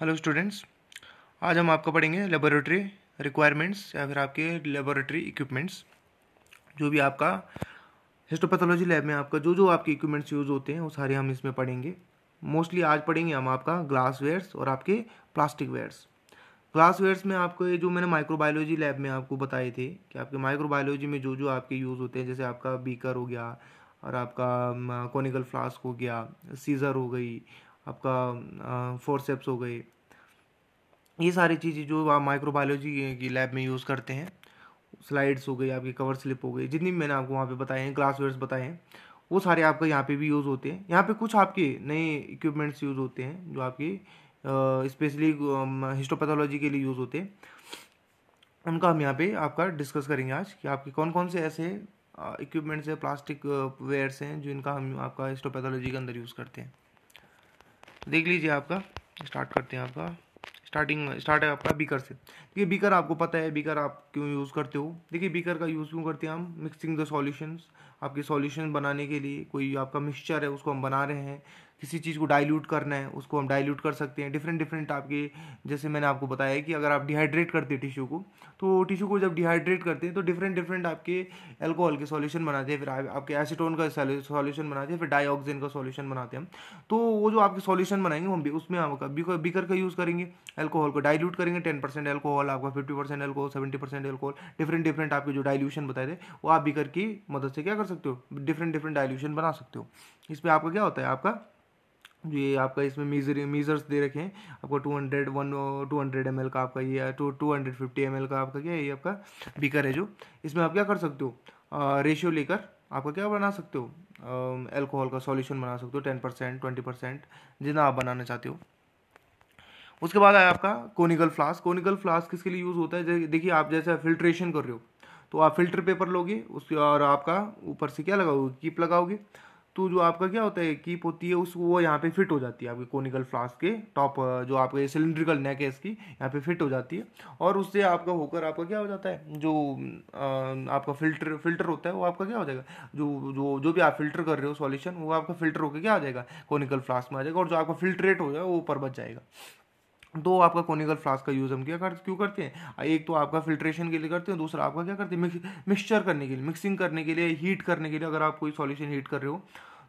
hello students आज हम आपका पढ़ेंगे लेबोरेटरी रिक्वायरमेंट्स या फिर आपके लेबोरेटरी इक्विपमेंट्स जो भी आपका हिस्टोपैथोलॉजी लैब में आपका जो जो आपके इक्विपमेंट्स यूज़ होते हैं वो सारे हम इसमें पढ़ेंगे मोस्टली आज पढ़ेंगे हम आपका ग्लास वेयर्स और आपके प्लास्टिक वेयर्स ग्लास वेयर्स में आपको ये जो मैंने माइक्रोबायोलॉजी लैब में आपको बताए थे कि आपके माइक्रोबायोलॉजी में जो जो आपके यूज़ होते हैं जैसे आपका बीकर हो गया और आपका कॉनिकल फ्लास्क हो गया सीज़र हो गई आपका फोरसेप्स हो गए ये सारी चीज़ें जो आप माइक्रोबायोलॉजी की लैब में यूज़ करते हैं स्लाइड्स हो गई आपकी कवर स्लिप हो गई जितनी मैंने आपको वहाँ पे बताए हैं ग्लास वेयर्स बताए हैं वो सारे आपका यहाँ पे भी यूज़ होते हैं यहाँ पे कुछ आपके नए इक्विपमेंट्स यूज़ होते हैं जो आपकी स्पेशली हिस्टोपैथोलॉजी के लिए यूज़ होते हैं उनका हम यहाँ पे आपका डिस्कस करेंगे आज कि आपके कौन कौन से ऐसे इक्विपमेंट्स हैं प्लास्टिक वेयर्स हैं जिनका हम आपका हिस्टोपैथोलॉजी के अंदर यूज़ करते हैं देख लीजिए आपका स्टार्ट करते हैं आपका स्टार्टिंग स्टार्ट है आपका बीकर से देखिए बीकर आपको पता है बीकर आप क्यों यूज़ करते हो देखिए बीकर का यूज़ क्यों करते हैं हम मिक्सिंग द सॉल्यूशंस आपके सॉल्यूशन बनाने के लिए कोई आपका मिक्सचर है उसको हम बना रहे हैं किसी चीज़ को डाइल्यूट करना है उसको हम डाइल्यूट कर सकते हैं डिफरेंट डिफरेंट आपके जैसे मैंने आपको बताया कि अगर आप डिहाइड्रेट करते हैं टिश्यू को तो टिश्यू को जब डिहाइड्रेट करते हैं तो डिफरेंट डिफरेंट आपके एल्कोहल के सॉल्यूशन बनाते हैं फिर आपके एसिटोन का सॉल्यूशन बनाते हैं फिर डाईऑक्सिन का सॉल्यूशन बनाते हैं हम तो वो जो आपके सॉल्यूशन बनाएंगे हम उसमें हम बीकर का यूज़ करेंगे एल्कोहल को डाइल्यूट करेंगे टेन परसेंट एल्कोहल आपका fifty percent alcohol seventy percent alcohol different different आपके जो डाइल्यूशन बताए थे वो आप बीकर की मदद से क्या कर सकते हो डिफरेंट डिफरेंट डाइल्यूशन बना सकते हो इस पर आपका क्या होता है आपका ये आपका इसमें मीजर मीजर्स दे रखे हैं आपको two hundred one two hundred M L का आपका ये two two hundred fifty M L का आपका क्या ये आपका बीकर है जो इसमें आप क्या कर सकते हो रेशियो लेकर आपका क्या बना सकते हो अल्कोहल का सॉल्यूशन बना सकते हो टेन परसेंट ट्वेंटी परसेंट जितना आप बनाना चाहते हो उसके बाद आया आपका कोनिकल फ्लास्क कोनिकल फ्लास्क किसके लिए यूज़ होता है देखिए आप जैसे फिल्ट्रेशन कर रहे हो तो आप फिल्टर पेपर लोगे उसके और आपका ऊपर से क्या लगाओगे कीप लगाओगे तो जो आपका क्या होता है कीप होती है उस वो यहाँ पे फिट हो जाती है आपके कोनिकल फ्लास्क के टॉप जो आपके सिलेंड्रिकल नेक है इसकी यहाँ पे फिट हो जाती है और उससे आपका होकर आपका क्या हो जाता है जो आपका फिल्टर फिल्टर होता है वो आपका क्या हो जाएगा जो जो जो भी आप फिल्टर कर रहे हो सॉल्यूशन वो आपका फिल्टर होकर क्या आ जाएगा कोनिकल फ्लास्क में आ जाएगा और जो आपका फिल्ट्रेट हो जाएगा वो ऊपर बच जाएगा दो आपका कोनिकल फ्लास्क का यूज़ हम क्या कर क्यों करते हैं एक तो आपका फिल्ट्रेशन के लिए करते हैं दूसरा आपका क्या करते हैं मिक्स मिक्सचर करने के लिए मिक्सिंग करने के लिए हीट करने के लिए अगर आप कोई सॉल्यूशन हीट कर रहे हो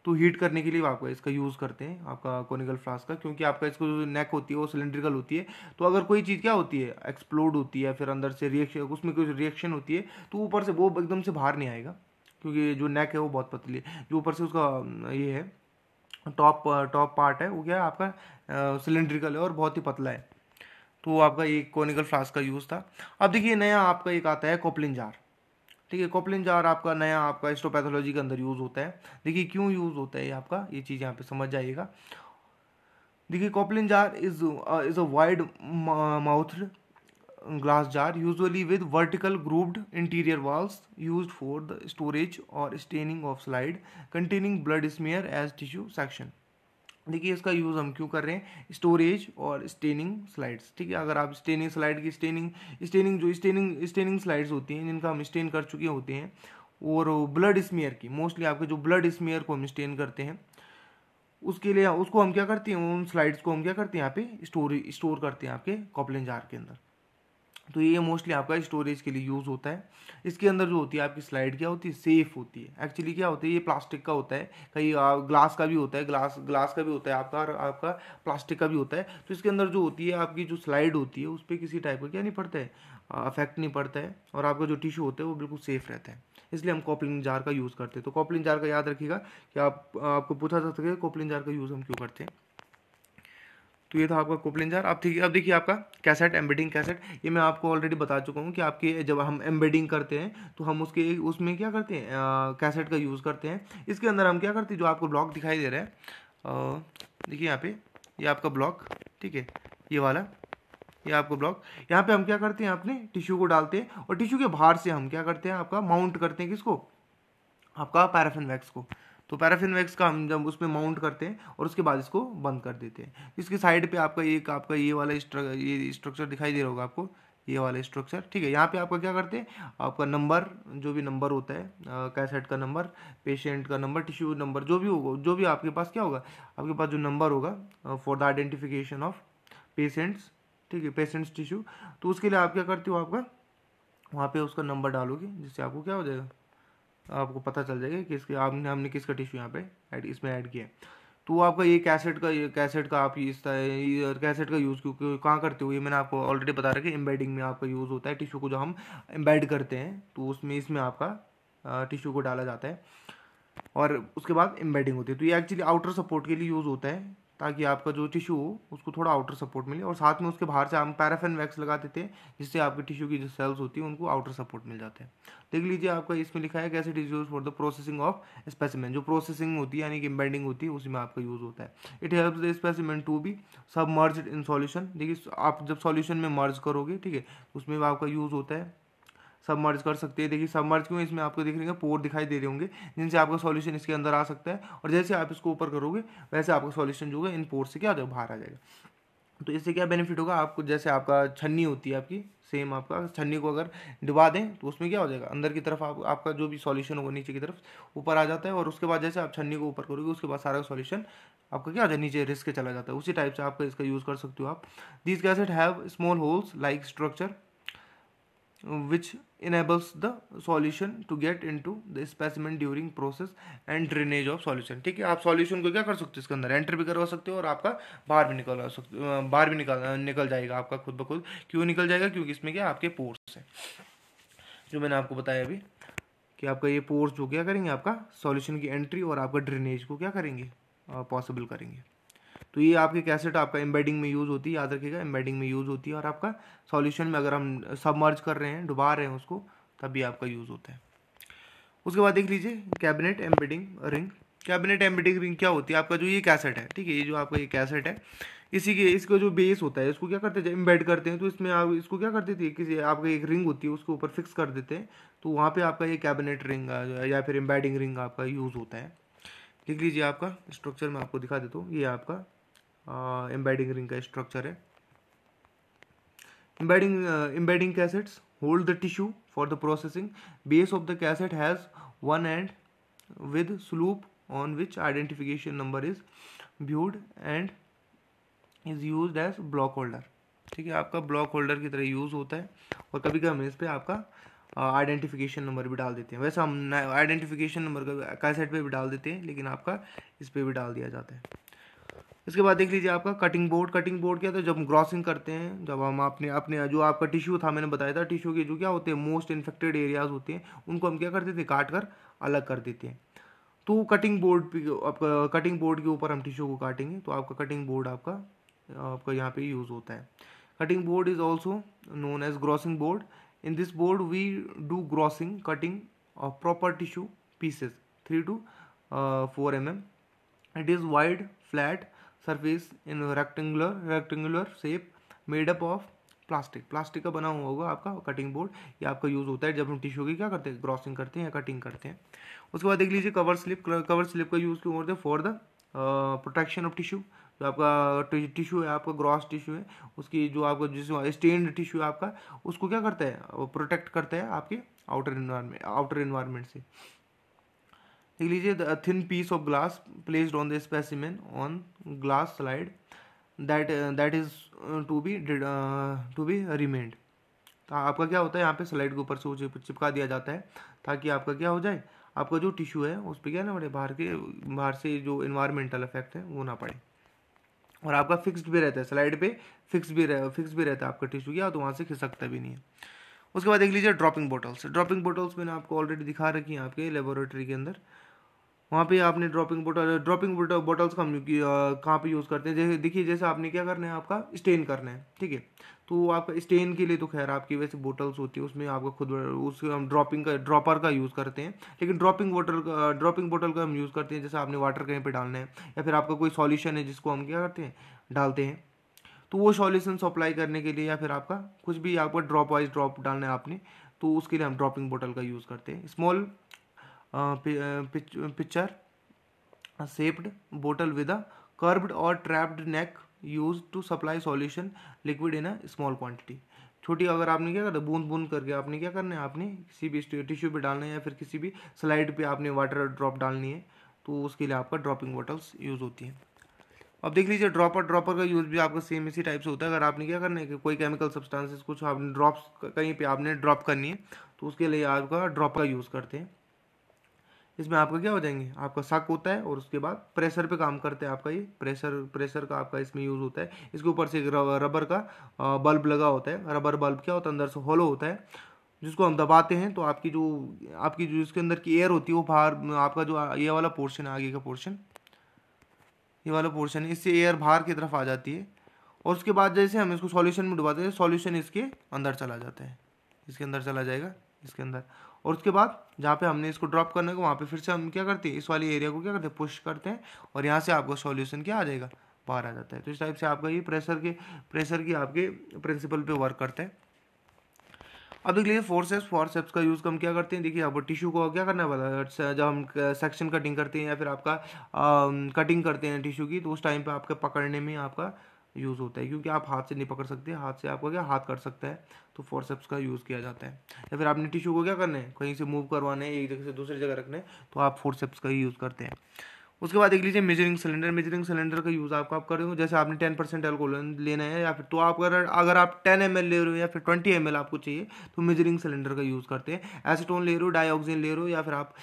तो हीट करने के लिए आपको इसका यूज़ करते हैं आपका कोनिकल फ्लास्क का क्योंकि आपका इसको जो नेक होती है वो सिलेंड्रिकल होती है तो अगर कोई चीज़ क्या होती है एक्सप्लोड होती है फिर अंदर से रिएक्शन उसमें कुछ रिएक्शन होती है तो ऊपर से वो एकदम से बाहर नहीं आएगा क्योंकि जो नेक है वो बहुत पतली है जो ऊपर से उसका ये है टॉप टॉप पार्ट है वो क्या है आपका सिलेंड्रिकल uh, है और बहुत ही पतला है तो आपका एक कॉनिकल फ्लास्क का यूज़ था अब देखिए नया आपका एक आता है कोपलिन जार ठीक है कोपलिन जार आपका नया आपका स्टोपैथोलॉजी के अंदर यूज़ होता है देखिए क्यों यूज़ होता है ये आपका ये चीज़ यहाँ पे समझ जाइएगा देखिए Coplin jar is is a wide mouth glass jar usually with vertical grooved interior walls use for the storage और staining of slide containing blood smear as tissue section देखिए इसका यूज़ हम क्यों कर रहे हैं स्टोरेज और स्टेनिंग स्लाइड्स ठीक है अगर आप स्टेनिंग स्लाइड की स्टेनिंग स्टेनिंग जो स्टेनिंग स्टेनिंग स्लाइड्स होती हैं जिनका हम स्टेन कर चुके होते हैं और ब्लड स्मेयर की मोस्टली आपके जो ब्लड स्मेयर को हम स्टेन करते हैं उसके लिए उसको हम क्या करते हैं उन स्लाइड्स को हम क्या करते हैं यहाँ पे स्टोर स्टोर करते हैं आपके कॉपलिन जार के अंदर तो ये मोस्टली आपका स्टोरेज के लिए यूज़ होता है इसके अंदर जो होती है आपकी स्लाइड क्या होती है सेफ होती है एक्चुअली क्या होता है ये प्लास्टिक का होता है कहीं ग्लास का भी होता है ग्लास ग्लास का भी होता है आपका और आपका प्लास्टिक का भी होता है तो इसके अंदर जो होती है आपकी जो स्लाइड होती है उस पर किसी टाइप का क्या नहीं पड़ता है अफेक्ट नहीं पड़ता है और आपका जो टिश्यू होता है वो बिल्कुल सेफ रहता है इसलिए हम कॉपलिंग जार का यूज़ करते हैं तो कॉपलिंग जार का याद रखिएगा कि आप आपको पूछा जा सके कॉपलिन जार का यूज़ हम क्यों करते हैं तो ये था आपका कोपलिन जार अब अब देखिए आपका कैसेट एम्बेडिंग कैसेट ये मैं आपको ऑलरेडी बता चुका हूँ कि आपके जब हम एम्बेडिंग करते हैं तो हम उसके उसमें क्या करते हैं कैसेट का यूज़ करते हैं इसके अंदर हम क्या करते हैं जो आपको ब्लॉक दिखाई दे रहा है देखिए यहाँ पे ये आपका ब्लॉक ठीक है ये वाला ये आपको ब्लॉक यहाँ पे हम क्या करते हैं अपने टिश्यू को डालते हैं और टिश्यू के बाहर से हम क्या करते हैं आपका माउंट करते हैं किसको आपका पैराफिन वैक्स को तो पैराफिन वैक्स का हम जब उसमें माउंट करते हैं और उसके बाद इसको बंद कर देते हैं तो इसके साइड पे आपका एक आपका ये वाला ये स्ट्रक्चर दिखाई दे रहा होगा आपको ये वाला स्ट्रक्चर ठीक है यहाँ पे आपका क्या करते हैं आपका नंबर जो भी नंबर होता है कैसेट का नंबर पेशेंट का नंबर टिश्यू नंबर जो भी होगा जो भी आपके पास क्या होगा आपके पास जो नंबर होगा for the identification of patients ठीक है पेशेंट्स टिश्यू तो उसके लिए आप क्या करते हो आपका वहाँ पे उसका नंबर डालोगे जिससे आपको क्या हो जाएगा आपको पता चल जाएगा कि इसके आपने हमने किसका टिश्यू यहाँ पे ऐड इसमें ऐड किया तो आपका ये कैसेट का ये कैसेट का आप इस कैसेट का यूज़ क्यों कहाँ करते हो ये मैंने आपको ऑलरेडी बता रखा है एम्बेडिंग में आपका यूज़ होता है टिश्यू को जो हम एम्बेड करते हैं तो उसमें इसमें आपका टिश्यू को डाला जाता है और उसके बाद एम्बेडिंग होती है तो ये एक्चुअली आउटर सपोर्ट के लिए यूज़ होता है ताकि आपका जो टिश्यू हो उसको थोड़ा आउटर सपोर्ट मिले और साथ में उसके बाहर से हम पैराफिन वैक्स लगा देते हैं जिससे आपके टिश्यू की जो सेल्स होती है उनको आउटर सपोर्ट मिल जाता है देख लीजिए आपका इसमें लिखा है cassette is use for the processing of specimen जो प्रोसेसिंग होती है यानी कि इम्बेंडिंग होती है उसी में आपका यूज़ होता है it help the specimen to be submerge in solution देखिए आप जब सॉल्यूशन में मर्ज करोगे ठीक है उसमें आपका यूज़ होता है सबमर्ज कर सकते हैं देखिए सबमर्ज क्यों इसमें आपको देख रहेंगे पोर दिखाई दे रहे होंगे जिनसे आपका सॉल्यूशन इसके अंदर आ सकता है और जैसे आप इसको ऊपर करोगे वैसे आपका सॉल्यूशन जो होगा इन पोर से क्या हो बाहर आ जाएगा तो इससे क्या बेनिफिट होगा आपको जैसे आपका छन्नी होती है आपकी सेम आपका छन्नी को अगर डुबा दें तो उसमें क्या हो जाएगा अंदर की तरफ आप, आपका जो भी सॉल्यूशन होगा नीचे की तरफ ऊपर आ जाता है और उसके बाद जैसे आप छन्नी को ऊपर करोगे उसके बाद सारा सॉल्यूशन आपका क्या हो जाए नीचे रिस्क के चला जाता है उसी टाइप से आपका इसका यूज़ कर सकते हो आप these cassette have small holes like structure which enables the solution to get into the specimen during process and drainage of solution ठीक है आप solution को क्या कर सकते हो इसके अंदर एंटर भी करवा सकते हो और आपका बाहर भी निकल सकते बाहर भी निकल निकल जाएगा आपका खुद ब खुद क्यों निकल जाएगा क्योंकि इसमें क्या आपके पोर्स हैं जो मैंने आपको बताया अभी कि आपका ये पोर्स जो क्या करेंगे आपका सॉल्यूशन की एंट्री और आपका ड्रेनेज को क्या करेंगे पॉसिबल करेंगे तो ये आपके कैसेट आपका एम्बेडिंग में यूज़ होती है याद रखिएगा एम्बेडिंग में यूज़ होती है और आपका सॉल्यूशन में अगर हम सबमर्ज कर रहे हैं डुबा रहे हैं उसको तब भी आपका यूज़ होता है उसके बाद देख लीजिए cabinet embedding ring cabinet embedding ring क्या होती है आपका जो ये कैसेट है ठीक है ये जो आपका ये कैसेट है इसी के इसका जो बेस होता है इसको क्या करते हैं एम्बेड करते हैं तो इसमें आप इसको क्या करते थे किसी आपका एक रिंग होती है उसके ऊपर फिक्स कर देते हैं तो वहाँ पे आपका ये कैबिनेट रिंग या फिर एम्बेडिंग रिंग आपका यूज़ होता है लिख लीजिए आपका स्ट्रक्चर में आपको दिखा देता हूँ ये आपका एम्बेडिंग रिंग का स्ट्रक्चर है embedding embedding cassettes hold the tissue for the processing base of the cassette has one end with slope on which identification number is viewed and is use as block holder ठीक है आपका block holder की तरह use होता है और कभी कभी हम इस पर आपका आइडेंटिफिकेशन नंबर भी डाल देते हैं वैसे हम आइडेंटिफिकेशन नंबर कैसेट पे भी डाल देते हैं लेकिन आपका इस पर भी डाल दिया जाता है इसके बाद देख लीजिए आपका कटिंग बोर्ड कटिंग बोर्ड क्या था जब हम ग्रॉसिंग करते हैं जब हम अपने अपने जो आपका टिश्यू था मैंने बताया था टिश्यू के जो क्या होते हैं मोस्ट इन्फेक्टेड एरियाज होते हैं उनको हम क्या करते थे काट कर अलग कर देते हैं तो कटिंग बोर्ड आपका कटिंग बोर्ड के ऊपर हम टिश्यू को काटेंगे तो आपका कटिंग बोर्ड आपका आपका यहाँ पे यूज़ होता है cutting board is also known as grossing board in this board we do grossing cutting of proper tissue pieces three two four M M it is wide flat surface in rectangular rectangular shape made up of plastic plastic का बना हुआ होगा आपका cutting board ये आपका use होता है जब हम टिश्यू की क्या करते हैं क्रॉसिंग करते हैं या कटिंग करते हैं उसके बाद देख लीजिए कवर स्लिप कवर स्लिप का यूज़ क्यों करते हैं for the protection of tissue जो आपका टिश्यू है आपका ग्रॉस टिश्यू है उसकी जो आपका जिस स्टेन टिश्यू है आपका उसको क्या करता है प्रोटेक्ट करता है आपके आउटर इन्वायरमेंट आउटर इन्वायरमेंट से लिख लीजिए the thin piece of glass placed on the specimen on glass slide that that is to be to be remained तो आपका क्या होता है यहाँ पे स्लाइड के ऊपर से चिपका दिया जाता है ताकि आपका क्या हो जाए आपका जो टिश्यू है उस पर क्या ना बड़े बाहर के बाहर से जो इन्वायरमेंटल इफेक्ट है वो ना पड़े और आपका फिक्स्ड भी रहता है स्लाइड पे फिक्स भी रह फिक्स भी रहता है आपका टिश्यू क्या तो वहाँ से खिसकता भी नहीं है उसके बाद देख लीजिए ड्रॉपिंग बॉटल्स ड्रॉपिंग बॉटल्स मैंने आपको ऑलरेडी दिखा रखी है आपके लेबोरेटरी के अंदर वहाँ पे आपने ड्रॉपिंग बोटल ड्रॉपिंग बॉटल्स का हम कहाँ पे यूज़ करते हैं जैसे देखिए जैसे आपने क्या करना है आपका स्टेन करना है ठीक है तो आपका स्टेन के लिए तो खैर आपकी वैसे बोटल्स होती है उसमें आपका खुद उस हम ड्रॉपिंग का ड्रॉपर का यूज़ करते हैं लेकिन ड्रॉपिंग वाटर का ड्रॉपिंग बोटल का हम यूज़ करते हैं जैसे आपने वाटर कहीं पर डालना है या फिर आपका कोई सॉल्यूशन है जिसको हम क्या करते हैं डालते हैं तो वो सॉल्यूशन सप्लाई करने के लिए या फिर आपका कुछ भी आपका ड्रॉप वाइज ड्रॉप डालना है आपने तो उसके लिए हम ड्रॉपिंग बोटल का यूज़ करते हैं small picture shaped bottle with a curved और trapped neck use to supply solution liquid in a small quantity छोटी अगर आपने क्या करना बूंद बूंद करके आपने क्या करना है आपने किसी भी टिश्यू पे डालना है या फिर किसी भी स्लाइड पे आपने वाटर ड्रॉप डालनी है तो उसके लिए आपका ड्रॉपिंग बॉटल्स यूज़ होती है अब देख लीजिए ड्रॉपर ड्रॉपर का यूज़ भी आपका सेम इसी टाइप से होता है अगर आपने क्या करना है कि कोई केमिकल सब्सटेंसेस कुछ आपने ड्रॉप कहीं पे आपने ड्रॉप करनी है तो उसके लिए आपका ड्रॉपर यूज़ करते हैं इसमें आपका क्या हो जाएंगे आपका शक होता है और उसके बाद प्रेशर पे काम करते हैं आपका ये प्रेशर प्रेशर का आपका इसमें यूज़ होता है इसके ऊपर से एक रबर का बल्ब लगा होता है रबर बल्ब क्या होता है अंदर से होलो होता है जिसको हम दबाते हैं तो आपकी जो आपकी जो इसके अंदर की एयर होती है वो बाहर आपका जो ये वाला पोर्शन है आगे का पोर्शन ये वाला पोर्शन इससे एयर बाहर की तरफ आ जाती है और उसके बाद जैसे हम इसको सॉल्यूशन में डुबाते हैं सॉल्यूशन इसके अंदर चला जाता है इसके अंदर चला जाएगा इसके अंदर और उसके बाद जहाँ पे हमने इसको ड्रॉप करने को वहाँ पे फिर से हम क्या करते हैं इस वाली एरिया को क्या करते हैं पुश करते हैं और यहाँ से आपका सॉल्यूशन क्या आ जाएगा बाहर आ जाता है तो इस टाइप से आपका ये प्रेशर के प्रेशर की आपके प्रिंसिपल पे वर्क करते हैं अब देख लीजिए फोर्सेप्स सेप्स का यूज़ हम क्या करते हैं देखिए आप टिश्यू को क्या करना है जब हम सेक्शन uh, कटिंग करते हैं या फिर आपका कटिंग um, करते हैं टिश्यू की तो उस टाइम पर आपके पकड़ने में आपका यूज़ होता है क्योंकि आप हाथ से नहीं पकड़ सकते हाथ से आपका क्या हाथ कर सकता है तो फोरसेप्स का यूज़ किया जाता है या फिर आपने टिश्यू को क्या करना है कहीं से मूव करवाना है एक जगह से दूसरी जगह रखना है तो आप फोरसेप्स का ही यूज़ करते हैं उसके बाद देख लीजिए मेजरिंग सिलेंडर मेजरिंग सिलेंडर का यूज़ आपको आप कर रहे हो जैसे आपने टेन परसेंट एल्कोल लेना है या फिर तो आप अगर अगर आप टेन एम ले रहे हो या फिर ट्वेंटी एम आपको चाहिए तो मेजरिंग सिलेंडर का यूज़ करते हैं एसिटोन ले रहे हो डाइऑक्सिन ले रहे हो या फिर आप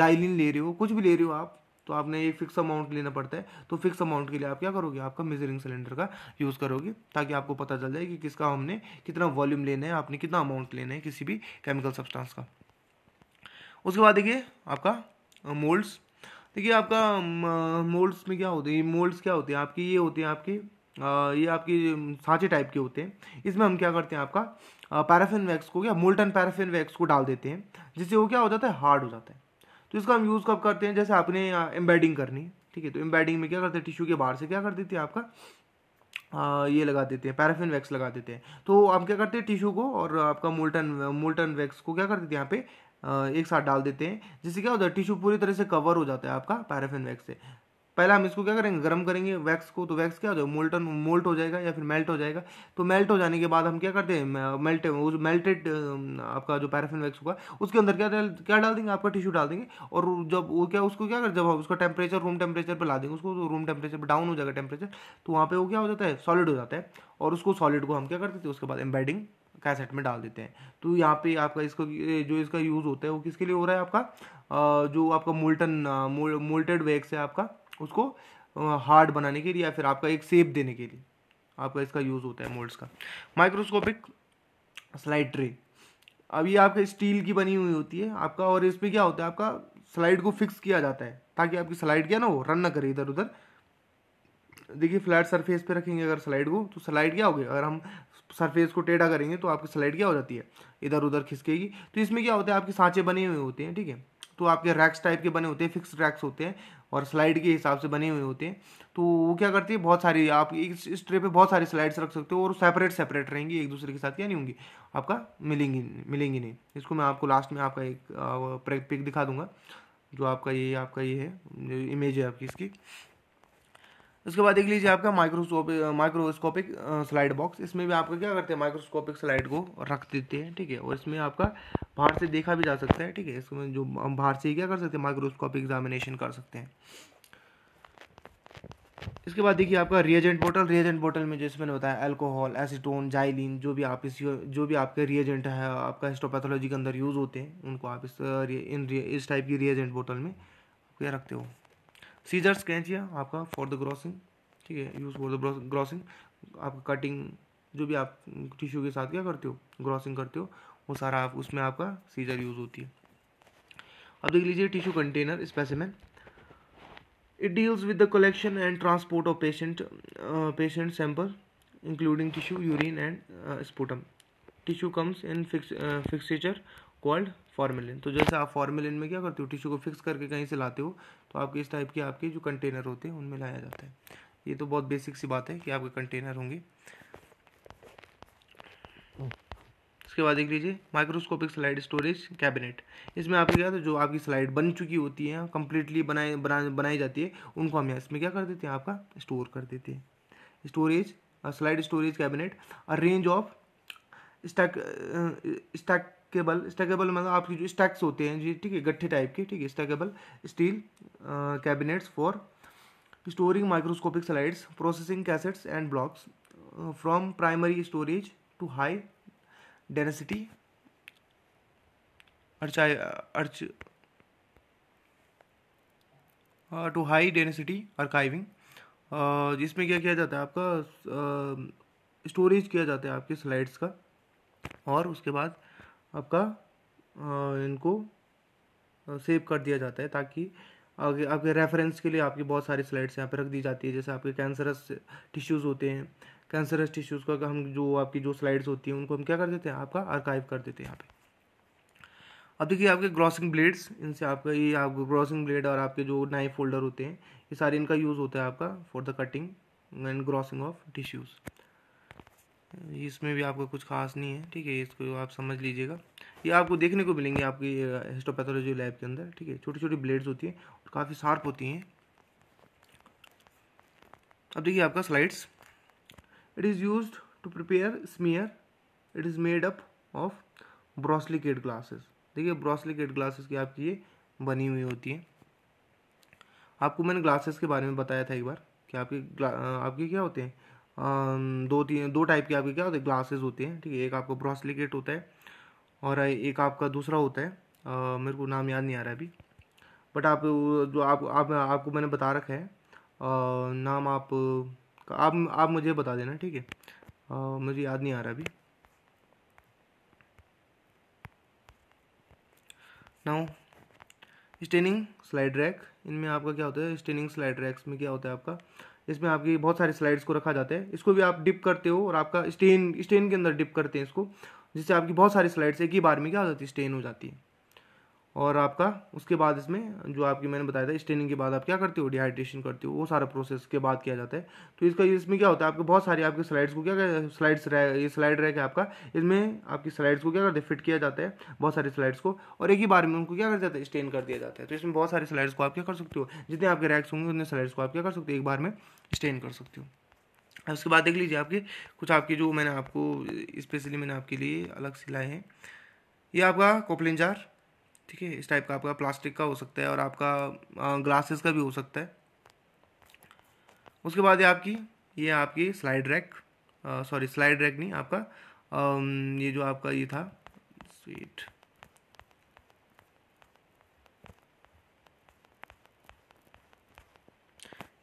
जाइलिन ले रहे हो कुछ भी ले रहे हो आप तो आपने ये फिक्स अमाउंट लेना पड़ता है तो फिक्स अमाउंट के लिए आप क्या करोगे आपका मेजरिंग सिलेंडर का यूज़ करोगे ताकि आपको पता चल जाए कि किसका हमने कितना वॉल्यूम लेना है आपने कितना अमाउंट लेना है किसी भी केमिकल सब्सटेंस का उसके बाद देखिए आपका मोल्ड्स देखिए आपका मोल्ड्स में क्या होते हैं मोल्ड्स क्या होते हैं आपके ये होते हैं आपके ये आपके सांचे टाइप के होते हैं इसमें हम क्या करते हैं आपका पैराफिन वैक्स को क्या मोल्टन पैराफिन वैक्स को डाल देते हैं जिससे वो क्या हो जाता है हार्ड हो जाता है तो इसका हम यूज़ कब करते हैं जैसे आपने एम्बेडिंग करनी है ठीक है तो एम्बेडिंग में क्या करते हैं टिश्यू के बाहर से क्या कर देती है आपका आ, ये लगा देते हैं पैराफिन वैक्स लगा देते हैं तो आप क्या करते हैं टिश्यू को और आपका मोल्टन मोल्टन वैक्स को क्या कर देते हैं यहाँ पे एक साथ डाल देते हैं जिससे क्या होता है टिश्यू पूरी तरह से कवर हो जाता है आपका पैराफिन वैक्स से पहला हम इसको क्या करेंगे गर्म करेंगे वैक्स को तो वैक्स क्या हो जाएगा मोल्टन मोल्ट हो जाएगा या फिर मेल्ट हो जाएगा तो मेल्ट हो जाने के बाद हम क्या करते हैं मेल्ट उस मेल्टेड आपका जो पैराफिन वैक्स होगा उसके अंदर क्या क्या डाल देंगे आपका टिश्यू डाल देंगे और जब वो क्या उसको क्या कर जब हम उसका टेम्परेचर रूम टेम्परेचर पर ला देंगे उसको तो रूम टेम्परेचर पर डाउन हो जाएगा टेम्परेचर तो वहाँ पर वो क्या हो जाता है सॉलिड हो जाता है और उसको सॉलिड को हम क्या करते थे उसके बाद एम्बेडिंग कैसेट में डाल देते हैं तो यहाँ पे आपका इसको जो इसका यूज़ होता है वो किसके लिए हो रहा है आपका जो आपका मोल्टन मोल्टेड वैक्स है आपका उसको हार्ड बनाने के लिए या फिर आपका एक सेप देने के लिए आपका इसका यूज़ होता है मोल्ड्स का माइक्रोस्कोपिक स्लाइड ट्रे अब ये आपके स्टील की बनी हुई होती है आपका और इसमें क्या होता है आपका स्लाइड को फिक्स किया जाता है ताकि आपकी स्लाइड क्या ना हो रन ना करे इधर उधर देखिए फ्लैट सरफेस पे रखेंगे अगर स्लाइड को तो स्लाइड क्या होगी अगर हम सरफेस को टेढ़ा करेंगे तो आपकी स्लाइड क्या हो जाती है इधर उधर खिसकेगी तो इसमें क्या होता है आपके सांचे बने हुए होते हैं ठीक है तो आपके रैक्स टाइप के बने होते हैं फिक्स रैक्स होते हैं और स्लाइड के हिसाब से बने हुए होते हैं तो वो क्या करती है बहुत सारी आप इस, इस ट्रे पे बहुत सारी स्लाइड्स रख सकते हो और सेपरेट सेपरेट रहेंगी एक दूसरे के साथ क्या नहीं होंगी आपका मिलेंगी मिलेंगी नहीं इसको मैं आपको लास्ट में आपका एक पिक दिखा दूंगा जो आपका ये आपका ये है इमेज है आपकी इसकी उसके बाद देख लीजिए आपका माइक्रोस्कोपिक माइक्रोस्कोपिक स्लाइड बॉक्स इसमें भी आपका क्या करते हैं माइक्रोस्कोपिक स्लाइड को रख देते हैं ठीक है और इसमें आपका बाहर से देखा भी जा सकता है ठीक है इसमें जो हम बाहर से क्या कर सकते हैं माइक्रोस्कोपिक एग्जामिनेशन कर सकते हैं इसके बाद देखिए आपका रिएजेंट बोटल रिएजेंट बोटल में जैसे मैंने बताया अल्कोहल एसीटोन जाइलिन जो भी आप इस जो भी आपके रिएजेंट है आपका हिस्टोपैथोलॉजी के अंदर यूज़ होते हैं उनको आप इस इन इस टाइप की रिएजेंट बोटल में क्या रखते हो सीजर्स कैंचिया आपका फॉर द ग्रॉसिंग ठीक है यूज़ फॉर द ग्रॉसिंग आपका कटिंग जो भी आप टिश्यू के साथ क्या करते हो ग्रॉसिंग करते हो वो सारा आप उसमें आपका सीजर यूज़ होती है अब देख लीजिए tissue container specimen it deals with the collection and transport of patient patient sample including tissue urine and sputum tissue comes in fix fixture called formalin तो जैसे आप फॉर्मेलिन में क्या करते हो टिश्यू को फिक्स करके कहीं से लाते हो तो आपके इस टाइप के आपके जो कंटेनर होते हैं उनमें लाया जाता है ये तो बहुत बेसिक सी बात है कि आपके कंटेनर होंगे उसके बाद देख लीजिए माइक्रोस्कोपिक स्लाइड स्टोरेज कैबिनेट इसमें आपके क्या जो आपकी स्लाइड बन चुकी होती है कंप्लीटली बनाए बना बनाई जाती है उनको हम इसमें क्या कर देते हैं आपका स्टोर कर देते हैं storage slide storage cabinet a range of stack stack stackable stackable मतलब आपके जो स्टैक्स होते हैं जी ठीक है गट्ठे टाइप के ठीक है stackable steel cabinets for storing microscopic slides processing cassettes and blocks from primary storage to high density to high density archiving जिसमें क्या किया जाता है आपका स्टोरेज uh, किया जाता है आपके स्लाइड्स का और उसके बाद आपका इनको सेव कर दिया जाता है ताकि आगे आपके रेफरेंस के लिए आपकी बहुत सारी स्लाइड्स यहाँ पर रख दी जाती है जैसे आपके कैंसरस टिश्यूज़ होते हैं कैंसरस टिश्यूज़ का हम जो आपकी जो स्लाइड्स होती हैं उनको हम क्या कर देते हैं आपका आर्काइव कर देते हैं यहाँ पे अब देखिए आपके ग्रॉसिंग ब्लेड्स इनसे आपका ये आप ग्रॉसिंग ब्लेड और आपके जो नाइफ होल्डर होते हैं ये सारे इनका यूज़ होता है आपका for the cutting and grossing of tissues इसमें भी आपको कुछ खास नहीं है ठीक है इसको आप समझ लीजिएगा ये आपको देखने को मिलेंगे आपकी हिस्टोपैथोलॉजी लैब के अंदर ठीक है छोटी छोटी ब्लेड्स होती हैं और काफ़ी शार्प होती हैं अब देखिए आपका slides it is use to prepare smear it is made up of borosilicate glasses देखिए ब्रॉसलिकेट ग्लासेस की आपकी ये बनी हुई होती हैं आपको मैंने ग्लासेस के बारे में बताया था एक बार कि आपके आपके क्या होते हैं दो तीन दो टाइप के आपके क्या होते हैं ग्लासेस होते हैं ठीक है एक आपका ब्रॉसलिकेट होता है और एक आपका दूसरा होता है आ, मेरे को नाम याद नहीं आ रहा अभी बट आप जो आप, आप आपको मैंने बता रखा है आ, नाम आप आप आप मुझे बता देना ठीक है मुझे याद नहीं आ रहा अभी नाउ स्टेनिंग स्लाइड रैक इनमें आपका क्या होता है स्टेनिंग स्लाइड रैक्स में क्या होता है आपका इसमें आपकी बहुत सारी स्लाइड्स को रखा जाता है इसको भी आप डिप करते हो और आपका स्टेन स्टेन के अंदर डिप करते हैं इसको जिससे आपकी बहुत सारी स्लाइड्स एक ही बार में क्या हो जाती है स्टेन हो जाती है और आपका उसके बाद इसमें जो आपकी मैंने बताया था स्टेनिंग के बाद आप क्या करते हो डिहाइड्रेशन करते हो वो सारा प्रोसेस के बाद किया जाता है तो इसका इसमें क्या होता है आपके बहुत सारी आपके स्लाइड्स को क्या स्लाइड्स रह ये स्लाइड रह के आपका इसमें आपकी स्लाइड्स को क्या करते हैं फिट किया जाता है बहुत सारी स्लाइड्स को और एक ही बार में उनको क्या कर जाता है स्टेन कर दिया जाता है तो इसमें बहुत सारे स्लाइड्स को आप क्या कर सकते हो जितने आपके रैक्स होंगे उतने स्लाइड्स को आप क्या कर सकते हो एक बार में स्टेन कर सकते हो उसके बाद देख लीजिए आपके कुछ आपके जो मैंने आपको स्पेशली मैंने आपके लिए अलग सिलाए हैं ये आपका कॉपलिन जार ठीक है इस टाइप का आपका प्लास्टिक का हो सकता है और आपका ग्लासेस का भी हो सकता है उसके बाद ये आपकी ये आपकी slide rack sorry slide rack नहीं आपका आ, ये जो आपका ये था स्वीट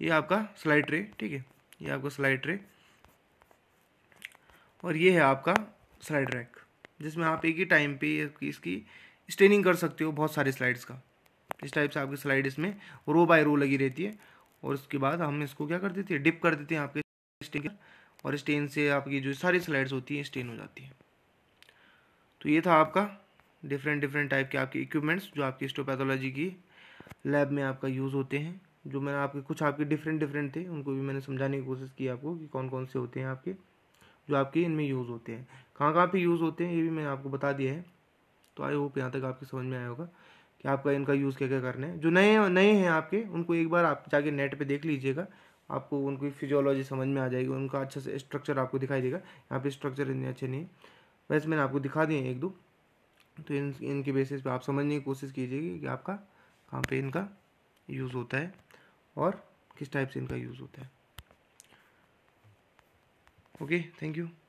ये आपका स्लाइड ट्रे ठीक है ये आपका स्लाइड ट्रे और ये है आपका स्लाइड रैक जिसमें आप एक ही टाइम पे इसकी स्टेनिंग कर सकते हो बहुत सारे स्लाइड्स का इस टाइप से आपकी स्लाइड इसमें रो बाय रो लगी रहती है और उसके बाद हम इसको क्या कर देते हैं डिप कर देते हैं आपके स्टेन और स्टेन से आपकी जो सारी स्लाइड्स होती हैं स्टेन हो जाती हैं तो ये था आपका डिफरेंट डिफरेंट टाइप के आपके इक्विपमेंट्स जो आपकी स्टोपैथोलॉजी की लैब में आपका यूज़ होते हैं जो मैंने आपके कुछ आपके डिफरेंट डिफरेंट थे उनको भी मैंने समझाने की कोशिश की आपको कि कौन कौन से होते हैं आपके जो आपके इनमें यूज़ होते हैं कहाँ कहाँ पे यूज़ होते हैं ये भी मैंने आपको बता दिया है तो आई होप यहाँ तक आपकी समझ में आया होगा कि आपका इनका यूज़ क्या क्या करना है जो नए नए हैं आपके उनको एक बार आप जाके नेट पर देख लीजिएगा आपको उनकी फिजियोलॉजी समझ में आ जाएगी उनका अच्छा से स्ट्रक्चर आपको दिखाई देगा यहाँ पे स्ट्रक्चर इतने अच्छे नहीं है वैसे मैंने आपको दिखा दिए एक दो तो इन इनके बेसिस पे आप समझने की कोशिश कीजिएगी कि आपका कहाँ पे इनका यूज़ होता है और किस टाइप से इनका यूज़ होता है ओके थैंक यू